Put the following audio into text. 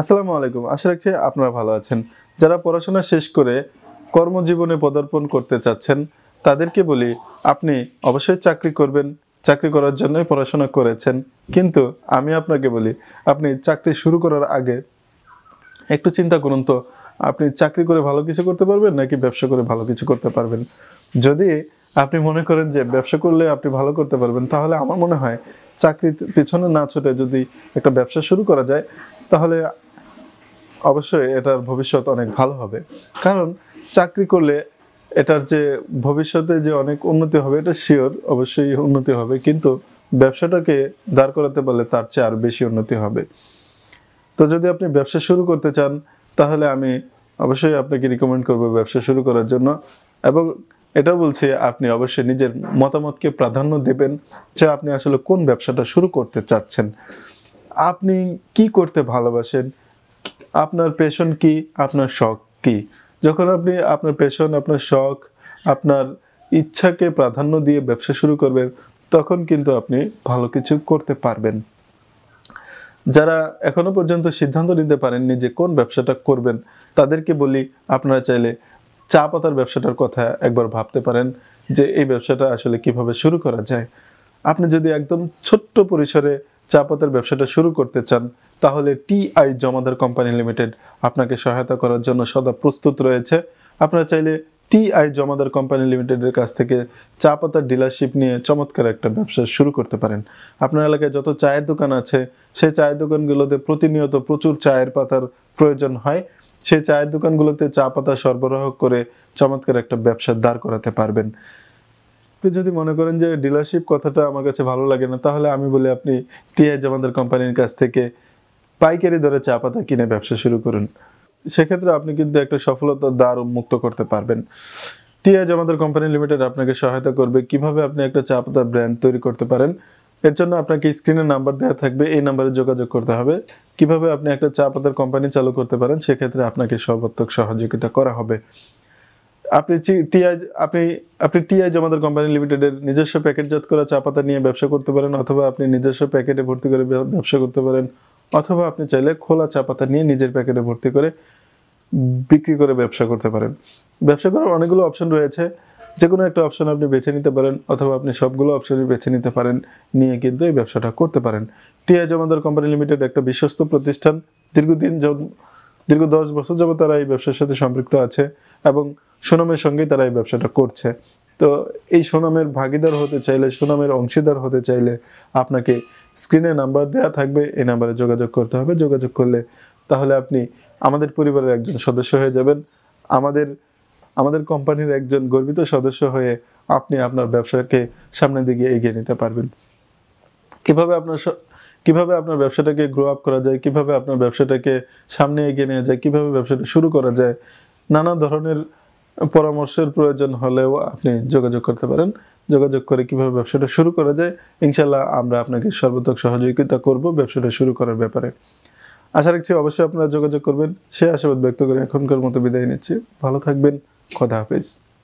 আসসালামু আলাইকুম আশা রাখছি আপনারা ভালো আছেন যারা পড়াশোনা শেষ করে কর্মজীবনে পদার্পণ করতে চাচ্ছেন তাদেরকে বলি আপনি অবশ্যই চাকরি করবেন চাকরি করার জন্যই পড়াশোনা করেছেন কিন্তু আমি আপনাকে বলি আপনি চাকরি শুরু করার আগে একটু চিন্তা করুন তো আপনি চাকরি করে ভালো কিছু করতে পারবেন নাকি ব্যবসা করে ভালো কিছু করতে পারবেন যদি আপনি মনে করেন যে ব্যবসা করলে আপনি ভালো করতে পারবেন তাহলে আমার মনে হয় চাকরির পেছনে না ছুটে যদি একটা ব্যবসা শুরু করা যায় তাহলে অবশ্যই এটার ভবিষ্যৎ অনেক ভালো হবে কারণ চাকরি করলে এটার যে ভবিষ্যতে যে অনেক উন্নতি হবে এটা শিওর অবশ্যই উন্নতি হবে কিন্তু ব্যবসাটাকে দাঁড় করাতে পারলে তার চেয়ে আর বেশি উন্নতি হবে তো যদি আপনি ব্যবসা শুরু করতে চান তাহলে আমি অবশ্যই আপনাকে রিকমেন্ড করব ব্যবসা শুরু করার জন্য এবং এটা বলছে আপনি অবশ্যই নিজের মতামতকে প্রাধান্য দেবেন যে আপনি আসলে কোন ব্যবসাটা শুরু করতে চাচ্ছেন আপনি কি করতে ভালোবাসেন আপনার পেশন কি আপনার শখ কি যখন আপনি আপনার পেশন আপনার শখ আপনার ইচ্ছাকে প্রাধান্য দিয়ে ব্যবসা শুরু করবেন তখন কিন্তু আপনি ভালো কিছু করতে পারবেন যারা এখনো পর্যন্ত সিদ্ধান্ত নিতে পারেননি যে কোন ব্যবসাটা করবেন তাদেরকে বলি আপনারা চাইলে চা পাতার ব্যবসাটার কথা একবার ভাবতে পারেন যে এই ব্যবসাটা আসলে কিভাবে শুরু করা যায় আপনি যদি একদম ছোট্ট পরিসরে চা পাতার ব্যবসাটা শুরু করতে চান তাহলে টিআই জমাদার কোম্পানি লিমিটেড আপনাকে সহায়তা করার জন্য সদা প্রস্তুত রয়েছে আপনারা চাইলে টিআই জমাদার কোম্পানি লিমিটেডের কাছ থেকে চা পাতার ডিলারশিপ নিয়ে চমৎকার একটা ব্যবসা শুরু করতে পারেন আপনার এলাকায় যত চায়ের দোকান আছে সেই চায়ের দোকানগুলোতে প্রতিনিয়ত প্রচুর চায়ের পাতার প্রয়োজন হয় সে চায়ের দোকানগুলোতে চা পাতা সরবরাহ করে চমৎকার একটা ব্যবসা দাঁড় করাতে পারবেন আপনি যদি মনে করেন যে ডিলারশিপ কথাটা আমার কাছে ভালো লাগে না তাহলে আমি বলি আপনি টিআই জমাদার কোম্পানির কাছ থেকে পাইকারি দরে চা পাতা কিনে ব্যবসা শুরু করুন সেক্ষেত্রে আপনি কিন্তু একটা সফলতার দ্বার উন্মুক্ত করতে পারবেন টিআই জামাদার কোম্পানি লিমিটেড আপনাকে সহায়তা করবে কিভাবে আপনি একটা চা পাতা ব্র্যান্ড তৈরি করতে পারেন এর জন্য আপনাকে স্ক্রিনের নাম্বার দেওয়া থাকবে এই নাম্বারে যোগাযোগ করতে হবে কিভাবে আপনি একটা চা পাতার কোম্পানি চালু করতে পারেন সেক্ষেত্রে আপনাকে সর্বাত্মক সহযোগিতা করা হবে আপনি টিআই আপনি আপনি টিআই জমাদার কোম্পানি লিমিটেডের নিজস্ব প্যাকেটজাত করা চা পাতা নিয়ে ব্যবসা করতে পারেন অথবা আপনি নিজস্ব প্যাকেটে ভর্তি করে ব্যবসা করতে পারেন অথবা আপনি চাইলে খোলা চা পাতা নিয়ে নিজের প্যাকেটে ভর্তি করে বিক্রি করে ব্যবসা করতে পারেন ব্যবসা করার অনেকগুলো অপশন রয়েছে যে কোনো একটা অপশন আপনি বেছে নিতে পারেন অথবা আপনি সবগুলো অপশনই বেছে নিতে পারেন নিয়ে কিন্তু এই ব্যবসাটা করতে পারেন টিআই জমাদার কোম্পানি লিমিটেড একটা বিশ্বস্ত প্রতিষ্ঠান দীর্ঘদিন দীর্ঘ দশ বছর যাবত তারা এই ব্যবসার সাথে সম্পৃক্ত আছে এবং সুনামের সঙ্গেই তারা এই ব্যবসাটা করছে তো এই সুনামের ভাগিদার হতে চাইলে সুনামের অংশীদার হতে চাইলে আপনাকে স্ক্রিনে নাম্বার দেওয়া থাকবে এই নাম্বারে যোগাযোগ করতে হবে যোগাযোগ করলে তাহলে আপনি আমাদের পরিবারের একজন সদস্য হয়ে যাবেন আমাদের আমাদের কোম্পানির একজন গর্বিত সদস্য হয়ে আপনি আপনার ব্যবসাকে সামনের দিকে এগিয়ে নিতে পারবেন কিভাবে আপনার কিভাবে আপনার ব্যবসাটাকে গ্রো আপ করা যায় কিভাবে আপনার ব্যবসাটাকে সামনে এগিয়ে নেওয়া যায় কিভাবে ব্যবসাটা শুরু করা যায় নানা ধরনের পরামর্শের প্রয়োজন হলেও আপনি যোগাযোগ করতে পারেন যোগাযোগ করে কিভাবে ব্যবসাটা শুরু করা যায় ইনশাল্লাহ আমরা আপনাকে সর্বতক সহযোগিতা করব ব্যবসাটা শুরু করার ব্যাপারে আশা রাখছি অবশ্যই আপনারা যোগাযোগ করবেন সে আশাবাদ ব্যক্ত করে এখনকার মতো বিদায় নিচ্ছি ভালো থাকবেন খোদা হাফেজ